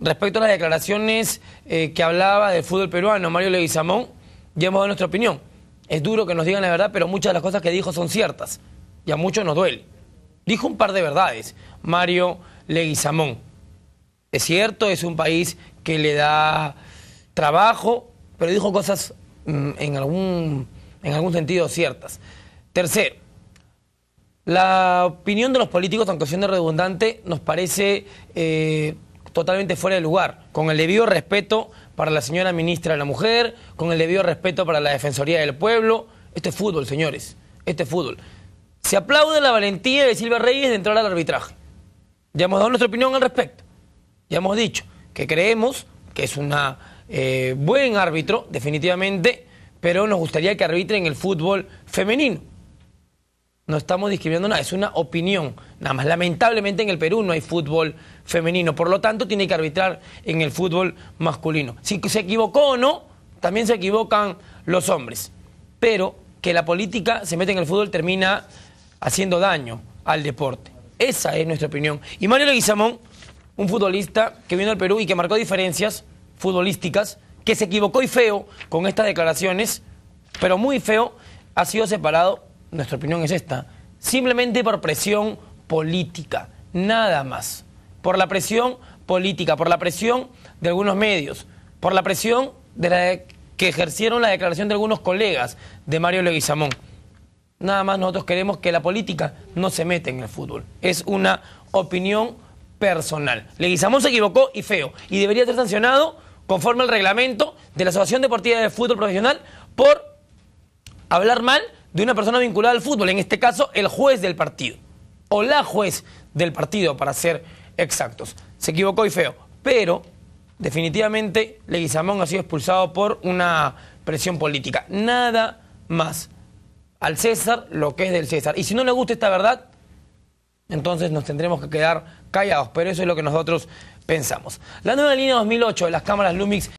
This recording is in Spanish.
respecto a las declaraciones eh, que hablaba del fútbol peruano, Mario Leguizamón, ya hemos dado nuestra opinión. Es duro que nos digan la verdad, pero muchas de las cosas que dijo son ciertas. Y a muchos nos duele. Dijo un par de verdades, Mario Leguizamón. Es cierto, es un país que le da trabajo, pero dijo cosas mm, en, algún, en algún sentido ciertas. Tercero, la opinión de los políticos, aunque de redundante, nos parece eh, totalmente fuera de lugar, con el debido respeto para la señora ministra de la Mujer, con el debido respeto para la Defensoría del Pueblo. Este es fútbol, señores, este es fútbol. Se aplaude la valentía de Silva Reyes de entrar al arbitraje. Ya hemos dado nuestra opinión al respecto. Ya hemos dicho que creemos que es un eh, buen árbitro, definitivamente, pero nos gustaría que arbitren el fútbol femenino. No estamos discriminando nada, es una opinión. Nada más, lamentablemente en el Perú no hay fútbol femenino, por lo tanto tiene que arbitrar en el fútbol masculino. Si se equivocó o no, también se equivocan los hombres. Pero que la política se mete en el fútbol termina haciendo daño al deporte. Esa es nuestra opinión. Y Mario Guizamón, un futbolista que vino al Perú y que marcó diferencias futbolísticas, que se equivocó y feo con estas declaraciones, pero muy feo, ha sido separado nuestra opinión es esta, simplemente por presión política, nada más. Por la presión política, por la presión de algunos medios, por la presión de la que ejercieron la declaración de algunos colegas de Mario Leguizamón. Nada más nosotros queremos que la política no se meta en el fútbol. Es una opinión personal. Leguizamón se equivocó y feo. Y debería ser sancionado conforme al reglamento de la Asociación Deportiva de Fútbol Profesional por hablar mal de una persona vinculada al fútbol, en este caso el juez del partido, o la juez del partido, para ser exactos. Se equivocó y feo, pero definitivamente Leguizamón ha sido expulsado por una presión política. Nada más. Al César lo que es del César. Y si no le gusta esta verdad, entonces nos tendremos que quedar callados, pero eso es lo que nosotros pensamos. La nueva línea 2008 de las cámaras Lumix